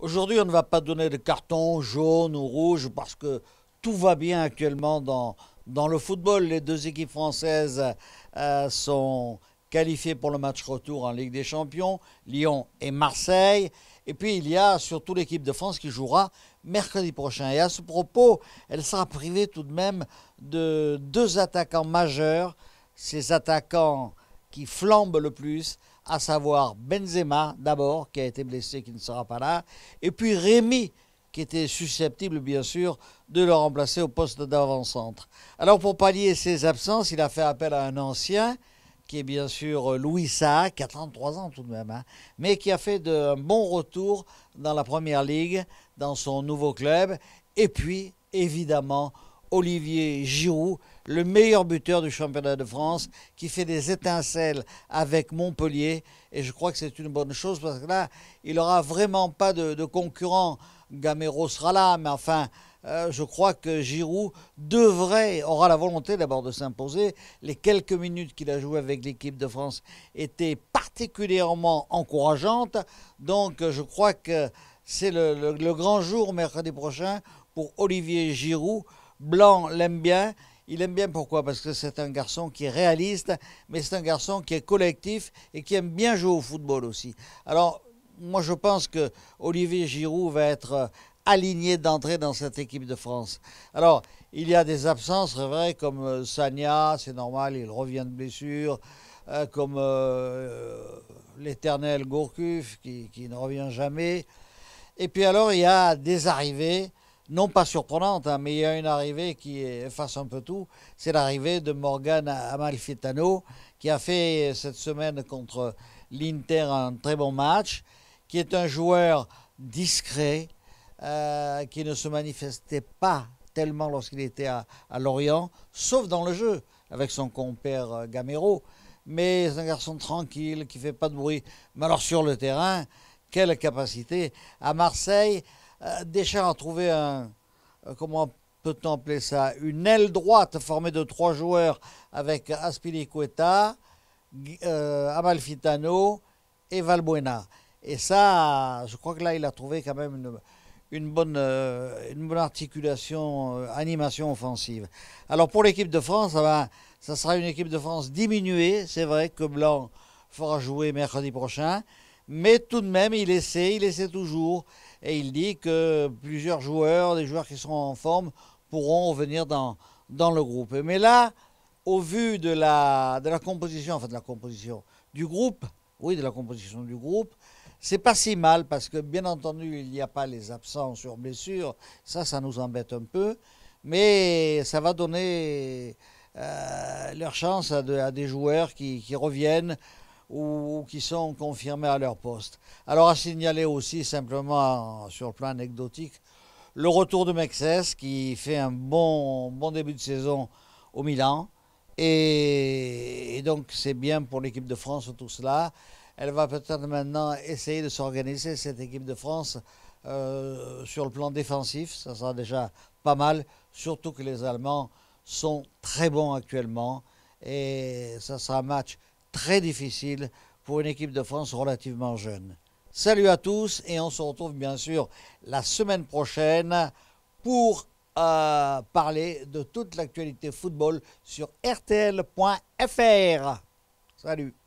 Aujourd'hui, on ne va pas donner de carton jaune ou rouge parce que tout va bien actuellement dans, dans le football. Les deux équipes françaises euh, sont qualifiées pour le match retour en Ligue des Champions, Lyon et Marseille. Et puis il y a surtout l'équipe de France qui jouera mercredi prochain. Et à ce propos, elle sera privée tout de même de deux attaquants majeurs. Ces attaquants qui flambe le plus, à savoir Benzema d'abord, qui a été blessé, qui ne sera pas là, et puis Rémi, qui était susceptible bien sûr de le remplacer au poste d'avant-centre. Alors pour pallier ses absences, il a fait appel à un ancien, qui est bien sûr Louis Saha, qui a 33 ans tout de même, hein, mais qui a fait de, un bon retour dans la Première Ligue, dans son nouveau club, et puis évidemment Olivier Giroud, le meilleur buteur du championnat de France, qui fait des étincelles avec Montpellier. Et je crois que c'est une bonne chose parce que là, il n'aura vraiment pas de, concurrent. Gamero sera là, mais enfin, euh, je crois que Giroud devrait, aura la volonté d'abord de s'imposer. Les quelques minutes qu'il a jouées avec l'équipe de France étaient particulièrement encourageantes. Donc, je crois que c'est le grand jour mercredi prochain pour Olivier Giroud. Blanc l'aime bien. Il aime bien pourquoi Parce que c'est un garçon qui est réaliste, mais c'est un garçon qui est collectif et qui aime bien jouer au football aussi. Alors, moi, je pense que Olivier Giroud va être euh, aligné d'entrée dans cette équipe de France. Alors, il y a des absences, c'est vrai, comme euh, Sania, c'est normal, il revient de blessure, euh, comme l'éternel Gourcuff qui, qui ne revient jamais. Et puis alors, il y a des arrivées non pas surprenante, hein, mais il y a une arrivée qui efface un peu tout. C'est l'arrivée de Morgan Amalfitano, qui a fait cette semaine contre l'Inter un très bon match, qui est un joueur discret, euh, qui ne se manifestait pas tellement lorsqu'il était à, Lorient, sauf dans le jeu, avec son compère euh, Gamero. Mais c'est un garçon tranquille, qui fait pas de bruit. Mais alors sur le terrain, quelle capacité À Marseille, euh, Deschamps a trouvé un, euh, comment peut-on appeler ça, une aile droite formée de trois joueurs avec Aspilicueta, euh, Amalfitano et Valbuena. Et ça, je crois que là, il a trouvé quand même une, bonne, articulation, animation offensive. Alors pour l'équipe de France, ça, ah ben, ça sera une équipe de France diminuée. C'est vrai que Blanc fera jouer mercredi prochain mais tout de même, il essaie, il essaie toujours. Et il dit que plusieurs joueurs, des joueurs qui seront en forme, pourront revenir dans, dans le groupe. Mais là, au vu de la, de la composition, enfin de la composition du groupe, oui, de la composition du groupe, c'est pas si mal parce que bien entendu, il n'y a pas les absents sur blessure. Ça, ça nous embête un peu. Mais ça va donner euh, leur chance à, des joueurs qui, qui reviennent ou, qui sont confirmés à leur poste. Alors à signaler aussi simplement euh, sur le plan anecdotique le retour de Mexès qui fait un bon, bon début de saison au Milan. Et, donc c'est bien pour l'équipe de France tout cela. Elle va peut-être maintenant essayer de s'organiser, cette équipe de France, euh, sur le plan défensif. Ça sera déjà pas mal, surtout que les Allemands sont très bons actuellement. Et ça sera un match très difficile pour une équipe de France relativement jeune. Salut à tous et on se retrouve bien sûr la semaine prochaine pour euh, parler de toute l'actualité football sur rtl.fr. Salut